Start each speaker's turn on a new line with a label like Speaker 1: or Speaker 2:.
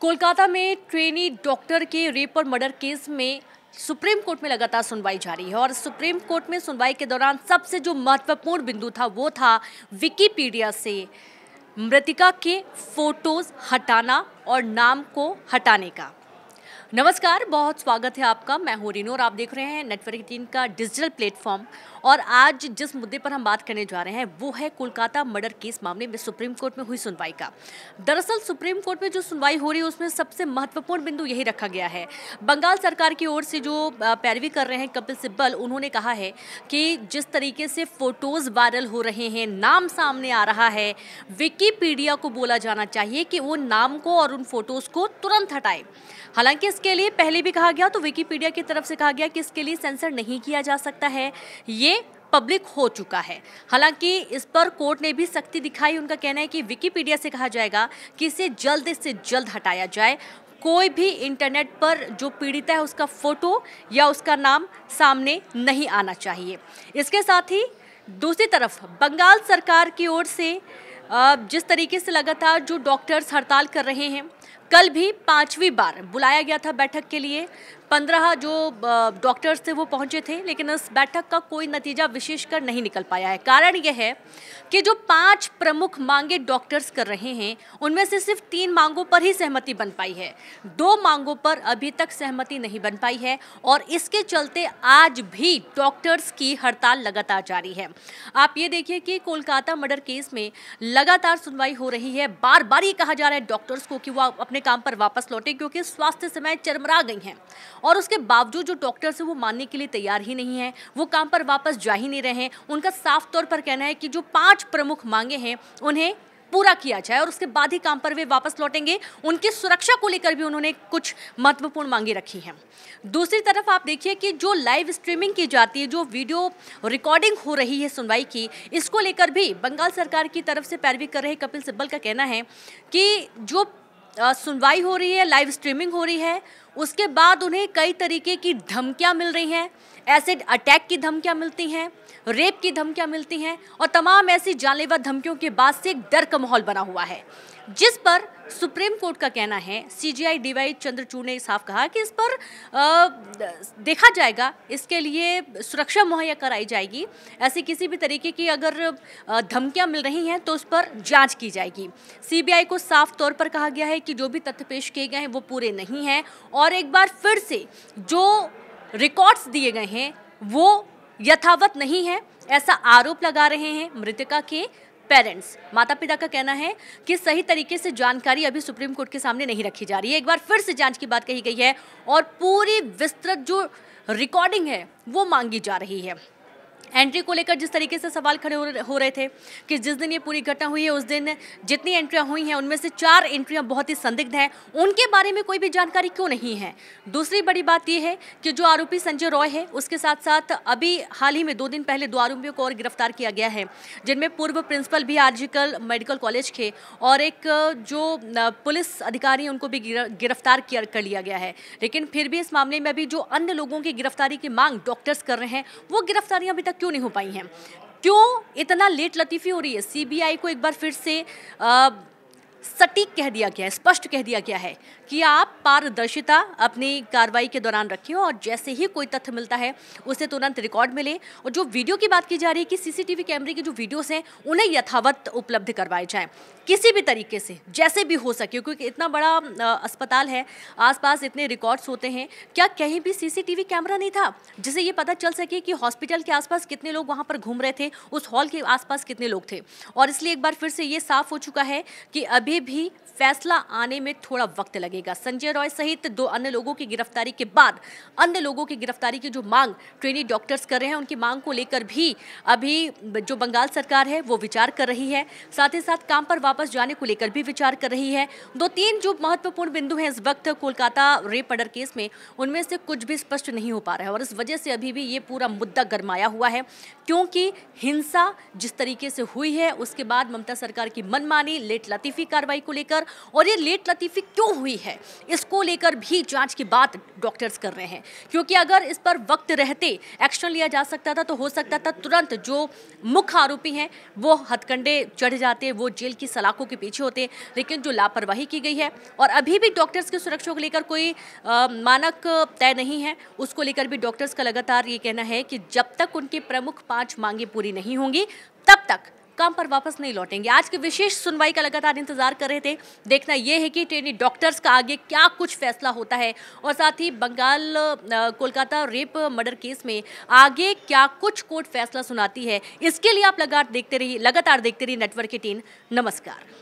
Speaker 1: कोलकाता में trainee doctor के rape और मर्डर केस में सुप्रीम कोर्ट में लगातार सुनवाई जारी है और सुप्रीम कोर्ट में सुनवाई के दौरान सबसे जो महत्वपूर्ण बिंदु था वो था विकीपीडिया से मृतिका के फोटोज हटाना और नाम को हटाने का नमस्कार बहुत स्वागत है आपका मैं हो रीनू और आप देख रहे हैं नेटवर्क एटीन का डिजिटल प्लेटफॉर्म और आज जिस मुद्दे पर हम बात करने जा रहे हैं वो है कोलकाता मर्डर केस मामले में सुप्रीम कोर्ट में हुई सुनवाई का दरअसल सुप्रीम कोर्ट में जो सुनवाई हो रही है उसमें सबसे महत्वपूर्ण बिंदु यही रखा गया है बंगाल सरकार की ओर से जो पैरवी कर रहे हैं कपिल सिब्बल उन्होंने कहा है कि जिस तरीके से फोटोज वायरल हो रहे हैं नाम सामने आ रहा है विकीपीडिया को बोला जाना चाहिए कि वो नाम को और उन फोटोज को तुरंत हटाए हालांकि इसके लिए पहले भी कहा गया तो विकीपीडिया की तरफ से कहा गया कि इसके लिए सेंसर नहीं किया जा सकता है ये पब्लिक हो चुका है हालांकि इस पर कोर्ट ने भी सख्ती दिखाई उनका कहना है कि विकीपीडिया से कहा जाएगा कि इसे जल्द से जल्द हटाया जाए कोई भी इंटरनेट पर जो पीड़िता है उसका फोटो या उसका नाम सामने नहीं आना चाहिए इसके साथ ही दूसरी तरफ बंगाल सरकार की ओर से जिस तरीके से लगातार जो डॉक्टर्स हड़ताल कर रहे हैं कल भी पांचवी बार बुलाया गया था बैठक के लिए पंद्रह जो डॉक्टर्स थे वो पहुंचे थे लेकिन इस बैठक का कोई नतीजा विशेषकर नहीं निकल पाया है कारण यह है कि जो पांच प्रमुख मांगे डॉक्टर्स कर रहे हैं उनमें से सिर्फ तीन मांगों पर ही सहमति बन पाई है दो मांगों पर अभी तक सहमति नहीं बन पाई है और इसके चलते आज भी डॉक्टर्स की हड़ताल लगातार जारी है आप ये देखिए कि कोलकाता मर्डर केस में लगातार सुनवाई हो रही है बार बार ये कहा जा रहा है डॉक्टर्स को कि वह अपने काम पर वापस लौटे क्योंकि स्वास्थ्य समय चरमरा गई हैं और उसके बावजूद जो डॉक्टर्स हैं वो मानने के लिए तैयार ही नहीं है वो काम पर वापस जा ही नहीं रहे हैं उनका साफ तौर पर कहना है कि जो पाँच प्रमुख मांगे हैं उन्हें पूरा किया जाए और उसके बाद ही काम पर वे वापस लौटेंगे उनकी सुरक्षा को लेकर भी उन्होंने कुछ महत्वपूर्ण मांगे रखी हैं दूसरी तरफ आप देखिए कि जो लाइव स्ट्रीमिंग की जाती है जो वीडियो रिकॉर्डिंग हो रही है सुनवाई की इसको लेकर भी बंगाल सरकार की तरफ से पैरवी कर रहे कपिल सिब्बल का कहना है कि जो सुनवाई हो रही है लाइव स्ट्रीमिंग हो रही है उसके बाद उन्हें कई तरीके की धमकियाँ मिल रही हैं एसिड अटैक की धमकियाँ मिलती हैं रेप की धमकियाँ मिलती हैं और तमाम ऐसी जानलेवा धमकियों के बाद से एक डर का माहौल बना हुआ है जिस पर सुप्रीम कोर्ट का कहना है सीजीआई डीवाई चंद्रचूड़ ने साफ कहा कि इस पर आ, देखा जाएगा इसके लिए सुरक्षा मुहैया कराई जाएगी ऐसी किसी भी तरीके की अगर धमकियां मिल रही हैं तो उस पर जांच की जाएगी सीबीआई को साफ तौर पर कहा गया है कि जो भी तथ्य पेश किए गए हैं वो पूरे नहीं हैं और एक बार फिर से जो रिकॉर्ड्स दिए गए हैं वो यथावत नहीं है ऐसा आरोप लगा रहे हैं मृतका के पेरेंट्स माता पिता का कहना है कि सही तरीके से जानकारी अभी सुप्रीम कोर्ट के सामने नहीं रखी जा रही है एक बार फिर से जांच की बात कही गई है और पूरी विस्तृत जो रिकॉर्डिंग है वो मांगी जा रही है एंट्री को लेकर जिस तरीके से सवाल खड़े हो रहे थे कि जिस दिन ये पूरी घटना हुई है उस दिन जितनी एंट्रियाँ हुई हैं उनमें से चार एंट्रियाँ बहुत ही संदिग्ध हैं उनके बारे में कोई भी जानकारी क्यों नहीं है दूसरी बड़ी बात यह है कि जो आरोपी संजय रॉय है उसके साथ साथ अभी हाल ही में दो दिन पहले दो आरोपियों को और गिरफ्तार किया गया है जिनमें पूर्व प्रिंसिपल भी आर्जिकल मेडिकल कॉलेज के और एक जो पुलिस अधिकारी उनको भी गिरफ्तार किया कर लिया गया है लेकिन फिर भी इस मामले में अभी जो अन्य लोगों की गिरफ्तारी की मांग डॉक्टर्स कर रहे हैं वो गिरफ्तारियां अभी तक क्यों नहीं हो पाई हैं क्यों इतना लेट लतीफ़ी हो रही है सीबीआई को एक बार फिर से आ, सटीक कह दिया गया है स्पष्ट कह दिया गया है कि आप पारदर्शिता अपनी कार्रवाई के दौरान रखें और जैसे ही कोई तथ्य मिलता है उसे तुरंत रिकॉर्ड मिले और जो वीडियो की बात की जा रही है कि सीसीटीवी कैमरे की जो वीडियोस हैं उन्हें यथावत उपलब्ध करवाए जाएं किसी भी तरीके से जैसे भी हो सके क्योंकि इतना बड़ा अस्पताल है आसपास इतने रिकॉर्ड्स होते हैं क्या कहीं भी सीसीटीवी कैमरा नहीं था जिसे ये पता चल सके कि हॉस्पिटल के आसपास कितने लोग वहाँ पर घूम रहे थे उस हॉल के आसपास कितने लोग थे और इसलिए एक बार फिर से ये साफ हो चुका है कि अभी अभी भी फैसला आने में थोड़ा वक्त लगेगा संजय रॉय सहित दो अन्य लोगों की गिरफ्तारी के बाद अन्य लोगों की गिरफ्तारी की जो मांग ट्रेनी डॉक्टर्स कर रहे हैं उनकी मांग को लेकर भी अभी जो बंगाल सरकार है वो विचार कर रही है साथ ही साथ काम पर वापस जाने को लेकर भी विचार कर रही है दो तीन जो महत्वपूर्ण बिंदु हैं इस वक्त कोलकाता रेप अर्डर केस में उनमें से कुछ भी स्पष्ट नहीं हो पा रहा है और इस वजह से अभी भी ये पूरा मुद्दा गरमाया हुआ है क्योंकि हिंसा जिस तरीके से हुई है उसके बाद ममता सरकार की मनमानी लेट लतीफ़ी का कार्रवाई को लेकर और ये लेट लतीफ़ी क्यों हुई है इसको लेकर भी जांच की बात डॉक्टर्स कर रहे हैं क्योंकि अगर इस पर वक्त रहते एक्शन लिया जा सकता था तो हो सकता था तुरंत जो मुख्य आरोपी हैं वो हथकंडे चढ़ जाते वो जेल की सलाखों के पीछे होते लेकिन जो लापरवाही की गई है और अभी भी डॉक्टर्स की सुरक्षा को लेकर कोई आ, मानक तय नहीं है उसको लेकर भी डॉक्टर्स का लगातार ये कहना है कि जब तक उनकी प्रमुख पांच मांगे पूरी नहीं होंगी तब तक काम पर वापस नहीं लौटेंगे आज की विशेष सुनवाई का लगातार इंतजार कर रहे थे देखना यह है कि ट्रेनी डॉक्टर्स का आगे क्या कुछ फैसला होता है और साथ ही Bengal Kolkata rape murder case में आगे क्या कुछ कोर्ट फैसला सुनाती है इसके लिए आप लगातार देखते रहिए लगातार देखते रहिए नेटवर्क की टीम नमस्कार